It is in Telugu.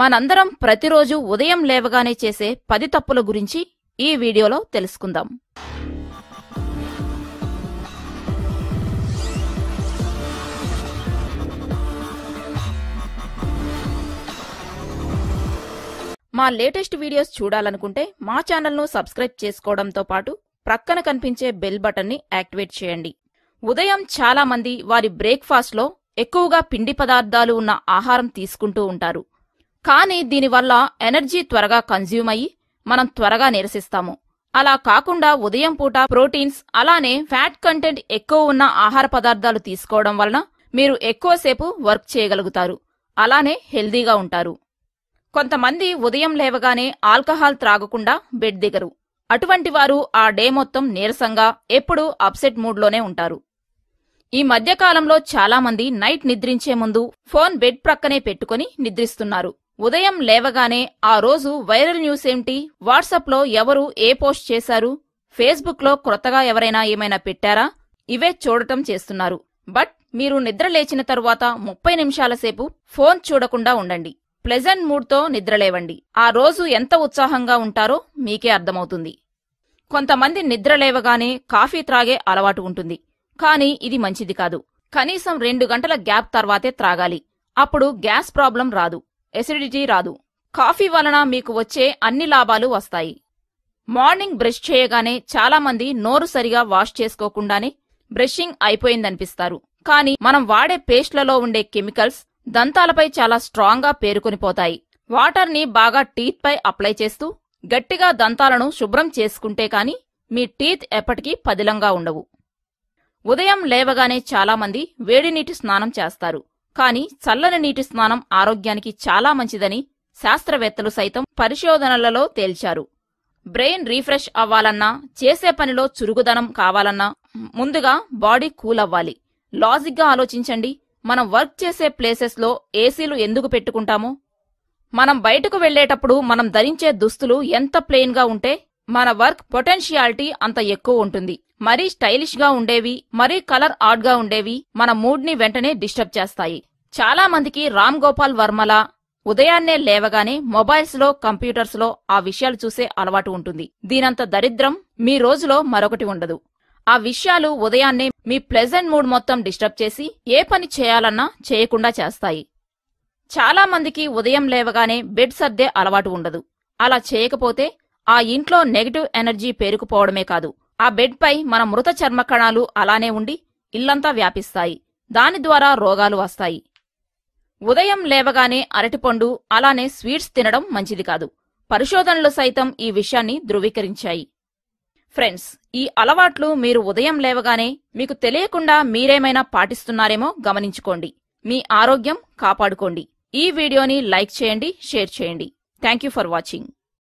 మనందరం ప్రతిరోజు ఉదయం లేవగానే చేసే పది తప్పుల గురించి ఈ వీడియోలో తెలుసుకుందాం మా లేటెస్ట్ వీడియోస్ చూడాలనుకుంటే మా ఛానల్ను సబ్స్క్రైబ్ చేసుకోవడంతో పాటు ప్రక్కన కనిపించే బెల్ బటన్ని యాక్టివేట్ చేయండి ఉదయం చాలామంది వారి బ్రేక్ఫాస్ట్లో ఎక్కువగా పిండి పదార్థాలు ఉన్న ఆహారం తీసుకుంటూ ఉంటారు కానీ దీనివల్ల ఎనర్జీ త్వరగా కన్జ్యూమ్ అయ్యి మనం త్వరగా నిరసిస్తాము అలా కాకుండా ఉదయం పూట ప్రోటీన్స్ అలానే ఫ్యాట్ కంటెంట్ ఎక్కువ ఉన్న ఆహార పదార్థాలు తీసుకోవడం వలన మీరు ఎక్కువసేపు వర్క్ చేయగలుగుతారు అలానే హెల్దీగా ఉంటారు కొంతమంది ఉదయం లేవగానే ఆల్కహాల్ త్రాగకుండా బెడ్ దిగరు అటువంటి వారు ఆ డే మొత్తం నీరసంగా ఎప్పుడూ అప్సెట్ మూడ్లోనే ఉంటారు ఈ మధ్యకాలంలో చాలామంది నైట్ నిద్రించే ముందు ఫోన్ బెడ్ ప్రక్కనే పెట్టుకుని నిద్రిస్తున్నారు ఉదయం లేవగానే ఆ రోజు వైరల్ న్యూస్ ఏంటి వాట్సాప్లో ఎవరు ఏ పోస్ట్ చేశారు ఫేస్బుక్లో క్రొత్తగా ఎవరైనా ఏమైనా పెట్టారా ఇవే చూడటం చేస్తున్నారు బట్ మీరు నిద్ర లేచిన తరువాత ముప్పై నిమిషాల సేపు ఫోన్ చూడకుండా ఉండండి ప్లెజెంట్ మూడ్తో నిద్రలేవండి ఆ రోజు ఎంత ఉత్సాహంగా ఉంటారో మీకే అర్థమవుతుంది కొంతమంది నిద్రలేవగానే కాఫీ త్రాగే అలవాటు ఉంటుంది కాని ఇది మంచిది కాదు కనీసం రెండు గంటల గ్యాప్ తర్వాతే త్రాగాలి అప్పుడు గ్యాస్ ప్రాబ్లం రాదు ఎసిడిటీ రాదు కాఫీ వలన మీకు వచ్చే అన్ని లాభాలు వస్తాయి మార్నింగ్ బ్రష్ చేయగానే చాలామంది నోరు సరిగా వాష్ చేసుకోకుండానే బ్రషింగ్ అయిపోయిందనిపిస్తారు కానీ మనం వాడే పేస్ట్లలో ఉండే కెమికల్స్ దంతాలపై చాలా స్ట్రాంగ్గా పేరుకొనిపోతాయి వాటర్ని బాగా టీత్పై అప్లై చేస్తూ గట్టిగా దంతాలను శుభ్రం చేసుకుంటే కాని మీ టీత్ ఎప్పటికీ పదిలంగా ఉండవు ఉదయం లేవగానే చాలామంది వేడినీటి స్నానం చేస్తారు కాని చల్లని నీటి స్నానం ఆరోగ్యానికి చాలా మంచిదని శాస్త్రవేత్తలు సైతం పరిశోధనలలో తేల్చారు బ్రెయిన్ రీఫ్రెష్ అవ్వాలన్నా చేసే పనిలో చురుగుదనం కావాలన్నా ముందుగా బాడీ కూల్ అవ్వాలి లాజిక్గా ఆలోచించండి మనం వర్క్ చేసే ప్లేసెస్లో ఏసీలు ఎందుకు పెట్టుకుంటాము మనం బయటకు వెళ్లేటప్పుడు మనం ధరించే దుస్తులు ఎంత ప్లెయిన్గా ఉంటే మన వర్క్ పొటెన్షియాలిటీ అంత ఎక్కువ ఉంటుంది మరీ స్టైలిష్గా ఉండేవి మరీ కలర్ ఆడ్గా ఉండేవి మన మూడ్ని వెంటనే డిస్టర్బ్ చేస్తాయి చాలా మందికి రామ్ గోపాల్ వర్మల ఉదయాన్నే లేవగానే మొబైల్స్లో కంప్యూటర్స్లో ఆ విషయాలు చూసే అలవాటు ఉంటుంది దీనంత దరిద్రం మీ రోజులో మరొకటి ఉండదు ఆ విషయాలు ఉదయాన్నే మీ ప్లెజెంట్ మూడ్ మొత్తం డిస్టర్బ్ చేసి ఏ పని చేయాలన్నా చేయకుండా చేస్తాయి చాలా మందికి ఉదయం లేవగానే బెడ్ సర్దే అలవాటు ఉండదు అలా చేయకపోతే ఆ ఇంట్లో నెగటివ్ ఎనర్జీ పేరుకుపోవడమే కాదు ఆ బెడ్పై మన మృత చర్మ కణాలు అలానే ఉండి ఇల్లంతా వ్యాపిస్తాయి దాని ద్వారా రోగాలు వస్తాయి ఉదయం లేవగానే అరటిపండు అలానే స్వీట్స్ తినడం మంచిది కాదు పరిశోధనలు సైతం ఈ విషయాన్ని ధృవీకరించాయి ఫ్రెండ్స్ ఈ అలవాట్లు మీరు ఉదయం లేవగానే మీకు తెలియకుండా మీరేమైనా పాటిస్తున్నారేమో గమనించుకోండి మీ ఆరోగ్యం కాపాడుకోండి ఈ వీడియోని లైక్ చేయండి షేర్ చేయండి థ్యాంక్ యూ ఫర్ వాచింగ్